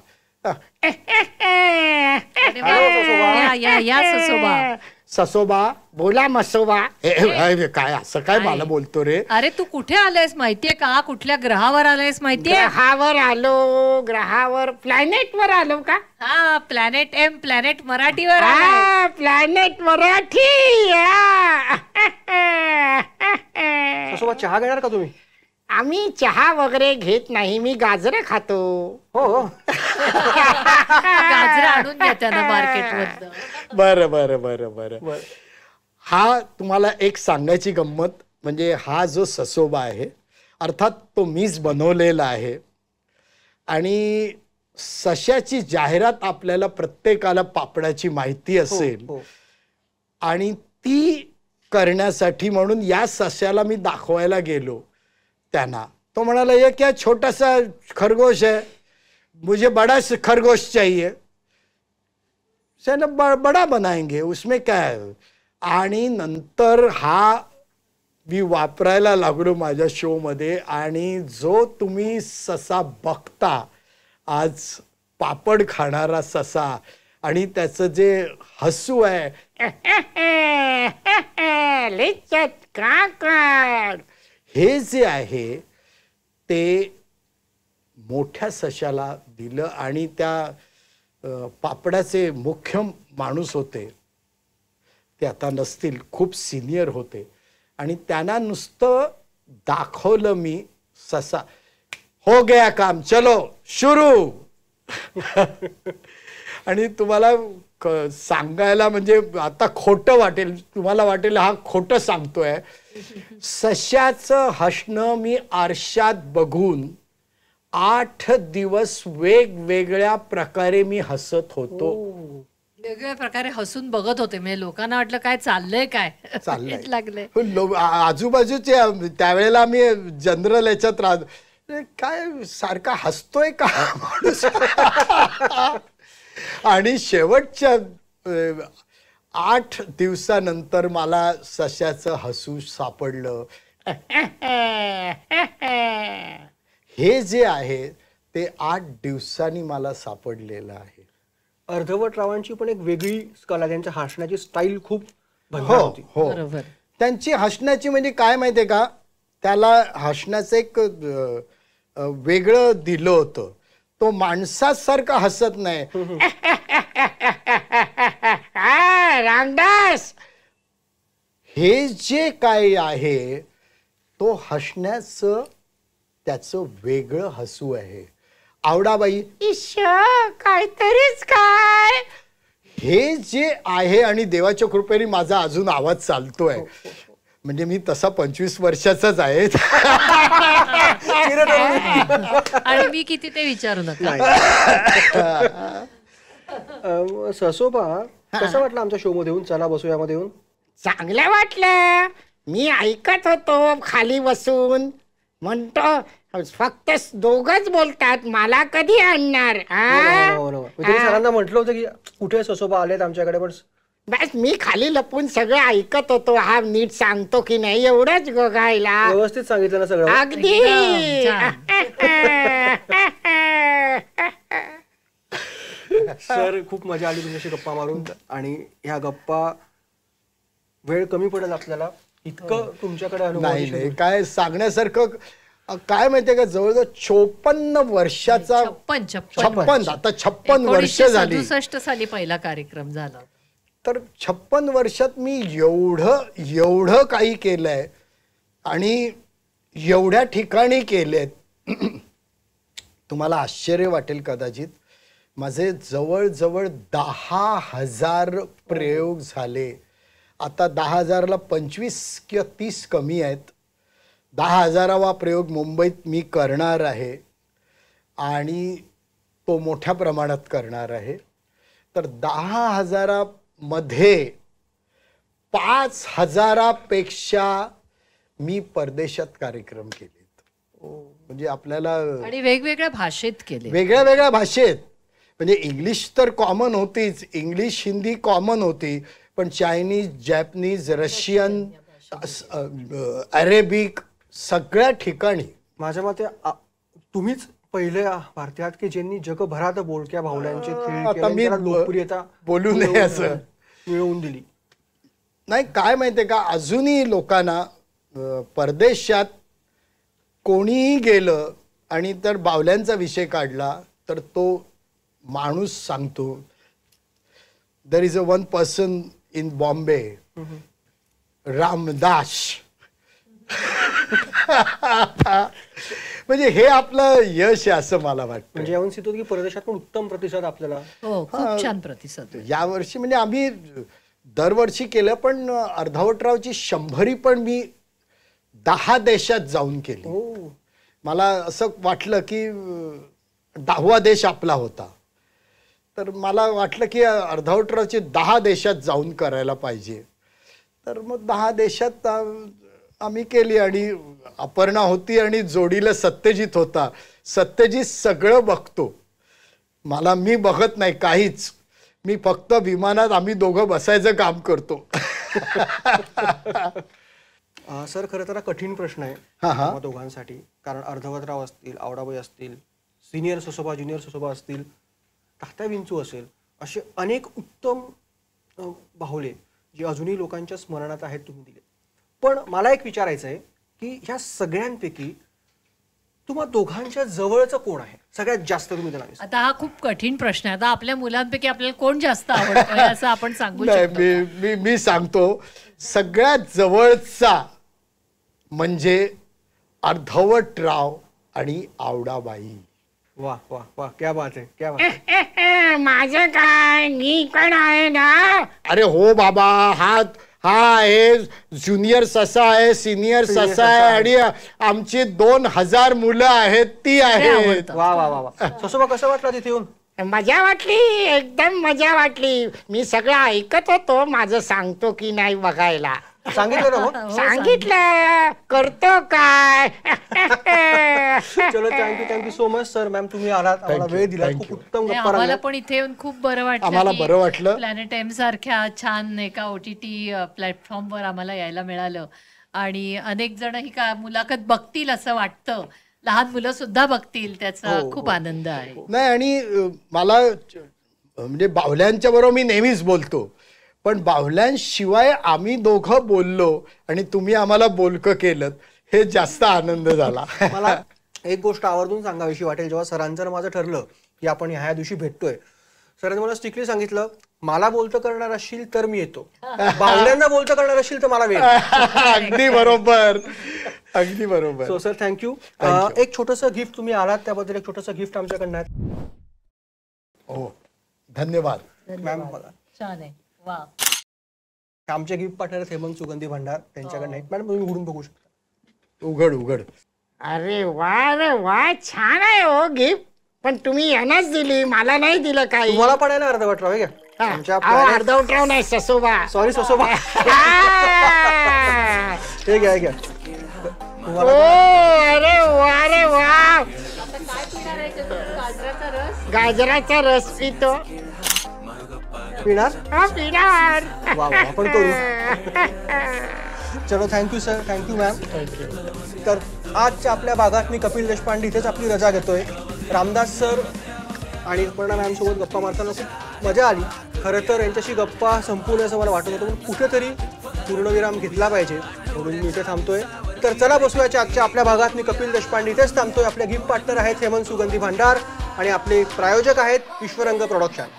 ससोबा बोला मसोबा काय असं काय मला बोलतो रे अरे तू कुठे आलायस माहितीये का कुठल्या ग्रहावर आलायस माहितीये ग्रहावर आलो ग्रहावर प्लॅनेट वर आलो का हा प्लॅनेट एम प्लॅनेट मराठीवर प्लॅनेट मराठी ससोबा चहा घेणार का तुम्ही आम्ही चहा वगैरे घेत नाही मी गाजरं खातो हो, हो. बर आणून बर बर हा तुम्हाला एक सांगायची गंमत म्हणजे हा जो ससोबा आहे अर्थात तो मीच बनवलेला आहे आणि सशाची जाहिरात आपल्याला प्रत्येकाला पापडाची माहिती हो, असेल हो. आणि ती करण्यासाठी म्हणून या सस्याला मी दाखवायला गेलो त्यांना तो म्हणाला एक या छोटासा खरगोश आहे मुझे बड़ा खरगोश चाहिए सेना बडा बनाएंगे उसमें काय आणि नंतर हा मी वापरायला लागलो माझ्या शोमध्ये आणि जो तुम्ही ससा बघता आज पापड खाणारा ससा आणि त्याचं जे हसू आहे का हे जे आहे ते मोठ्या सशाला दिलं आणि त्या पापडाचे मुख्य माणूस होते ते आता नसतील खूप सिनियर होते आणि त्यांना नुसतं दाखवलं मी ससा हो गया काम चलो शुरू आणि तुम्हाला सांगायला म्हणजे आता खोटं वाटेल तुम्हाला वाटेल हा खोटं सांगतोय सश्याचं हसणं मी आरशात बघून आठ दिवस वेगवेगळ्या प्रकारे मी हसत होतो हो. वेगवेगळ्या प्रकारे हसून बघत होते म्हणजे लोकांना वाटलं काय चाललंय काय चाललंय आजूबाजूचे त्यावेळेला मी जनरल याच्यात राहत काय सारखा हसतोय का माणूस आणि शेवटच्या आठ दिवसानंतर मला सशाचं हसू सापडलं हे जे आहे ते आठ दिवसांनी मला सापडलेलं आहे अर्धवट रावांची पण एक वेगळी कला त्यांच्या हसण्याची स्टाईल खूप हो हो त्यांची हसण्याची म्हणजे काय माहितीये का त्याला हसण्याचं एक वेगळं दिलं होतं तो माणसासारखं हसत नाही रामदास हे जे काय आहे तो हसण्याचं त्याचं वेगळं हसू आहे आवडाबाई बाई काहीतरीच काय हे जे आहे आणि देवाच्या कृपेने माझा अजून आवाज चालतोय म्हणजे मी तसा पंचवीस वर्षाचाच आहे आणि मी किती ते विचारू नका ससोबा कसं वाटलं आमच्या शो मध्ये चला बसू मध्ये येऊन चांगल्या वाटल्या मी ऐकत होतो खाली बसून म्हणतो फक्त दोघच बोलतात मला कधी आणणार सरांना म्हटलं होतं की कुठे ससोबा आलेत आमच्याकडे पण बस मी खाली लपून सगळं ऐकत होतो हा नीट सांगतो की नाही एवढंच गायला व्यवस्थित सांगितलं ना सगळं अगदी सर खूप मजा आली तुमच्याशी गप्पा मारून आणि ह्या गप्पा वेळ कमी पडेल आपल्याला इतकं हो. तुमच्याकडे अनुभव काय सांगण्यासारखं काय माहितीये का जवळजवळ चोपन्न वर्षाचा छप्पन आता छप्पन वर्ष झाली सष्ट साली पहिला कार्यक्रम झाला तर छप्पन वर्षात मी एवढं एवढं काही केलंय आणि एवढ्या ठिकाणी केलेत तुम्हाला आश्चर्य वाटेल कदाचित माझे जवळजवळ दहा हजार प्रयोग झाले आता दहा हजारला पंचवीस किंवा तीस कमी आहेत दहा हजारावा प्रयोग मुंबईत मी करणार आहे आणि तो मोठ्या प्रमाणात करणार आहे तर दहा हजारामध्ये पाच हजारापेक्षा मी परदेशात कार्यक्रम केलेत म्हणजे आपल्याला वेगवेगळ्या भाषेत केले वेगळ्या वेगळ्या भाषेत म्हणजे इंग्लिश तर कॉमन होतीच इंग्लिश हिंदी कॉमन होती पण चायनीज जॅपनीज रशियन अरेबिक सगळ्या ठिकाणी माझ्या मते तुम्हीच पहिले भारतीय की ज्यांनी जगभरात बोलक्या भावल्यांची आता मी लोकप्रियता बोलू नये असं. मिळवून दिली नाही काय माहितीये का अजूनही लोकांना परदेशात कोणीही गेलं आणि तर बावल्यांचा विषय काढला तर तो माणूस सांगतो there is a one person in Bombay Ramdas म्हणजे हे आपलं यश आहे असं मला वाटतं म्हणजे की परदेशात पण उत्तम प्रतिसाद आपल्याला हो, छान प्रतिसाद यावर्षी म्हणजे आम्ही दरवर्षी केलं पण अर्धावटरावची शंभरी पण मी दहा देशात जाऊन केली हो मला असं वाटलं की दहावा देश आपला होता तर मला वाटलं की अर्धावटरावची दहा देशात जाऊन करायला पाहिजे तर मग दहा देशात आम्ही केली आणि अपर्णा होती आणि जोडीला सत्यजित होता सत्यजित सगळं बघतो मला मी बघत नाही काहीच मी फक्त विमानात आम्ही दोघं बसायचं काम करतो सर खरं तर कठीण प्रश्न आहे दोघांसाठी कारण अर्धवतराव असतील आवडाबाई असतील सिनियर सोसोबा ज्युनियर सोसोबा असतील तात्या विंचू असेल असे अनेक उत्तम बाहुले जे अजूनही लोकांच्या स्मरणात आहेत तुम्ही दिले पण मला एक विचारायचं आहे की ह्या सगळ्यांपैकी तुम्हा दोघांच्या जवळच कोण आहे सगळ्यात जास्त तुम्ही आता हा खूप कठीण प्रश्न आहे आता आपल्या मुलांपैकी आपल्याला कोण जास्त आवडतो असं आपण सांगू मी मी सांगतो सगळ्यात जवळचा म्हणजे अर्धवट राव आणि आवडाबाई वा वा वा क्या बात आहे क्या काय मी पण आहे ना अरे हो बाबा हात हा आहे ज्युनियर ससा आहे सिनियर ससा आहे आणि आमची दोन हजार मुलं आहेत ती आहे वा वा वा ससोबा कसं वाटलं तिथे मजा वाटली एकदम मजा वाटली मी सगळं ऐकत होतो माझं सांगतो की नाही बघायला सांगितलं ना हो, सांगितलं करतो काय चलो thank you thank you so much sir ma'am तुम्ही आलात आम्हाला वेळ दिला खूप उत्तम आम्हाला पण इथे येऊन खूप बरं वाटलं आम्हाला बरं वाटलं. प्लॅनेट एम सारख्या छान एका ओटीटी टी टी प्लॅटफॉर्मवर आम्हाला यायला मिळालं आणि अनेक जण ही का मुलाखत बघतील असं वाटतं लहान मुलं सुद्धा बघतील त्याचा हो, खूप हो. आनंद आहे नाही आणि मला म्हणजे बावल्यांच्या बरोबर मी नेहमीच बोलतो पण बाहुल्यांशिवाय आम्ही दोघं बोललो आणि तुम्ही आम्हाला बोलकं केलं हे जास्त आनंद झाला मला एक गोष्ट आवर्जून सांगावीशी वाटेल जेव्हा सरांचं माझं ठरलं की आपण ह्या दिवशी भेटतोय सरांनी मला स्टिकली सांगितलं मला बोलतं करणार असशील तर मी येतो बाहुल्यांना बोलतं करणार असशील तर मला वेळ अगदी बरोबर अगदी बरोबर सो सर थँक्यू एक छोटस गिफ्ट तुम्ही आलात त्याबद्दल एक छोटस गिफ्ट आमच्याकडनं हो धन्यवाद मॅम छान आहे वा आमचे गिफ्ट पार्टनर हेमंत सुगंधी भंडार त्यांच्याकडे आहेत हो. मॅडम तुम्ही उघडून बघू शकता उघड उघड अरे वा रे वा छान आहे ओ हो गिफ्ट पण तुम्ही यांनाच दिली मला नाही दिलं काही तुम्हाला पण आहे ना अर्धवट राव हे घ्या. आमच्या अहो, अर्धवट राहून नाही ससोबा सॉरी ससोबा हे घ्या हे घ्या ओ तुम्हाला अरे वा रे वा गाजराचा रस पितो पिणार पिणार वा वा आपण करू चलो thank you sir thank you ma'am thank you तर आजच्या आपल्या भागात मी कपिल देशपांडे इथेच आपली रजा घेतोय रामदास सर आणि अपर्णा मॅमसोबत गप्पा मारताना खूप मजा आली खरं तर यांच्याशी गप्पा संपूर्ण असं मला वाटत होतं पण कुठेतरी पूर्णविराम घेतला पाहिजे म्हणून मी इथे थांबतोय तर चला बसूयाच्या आजच्या आपल्या भागात मी कपिल देशपांडे इथेच थांबतोय आपले गिफ्ट पार्टनर आहेत हेमंत सुगंधी भांडार आणि आपले प्रायोजक आहेत विश्वरंग प्रोडक्शन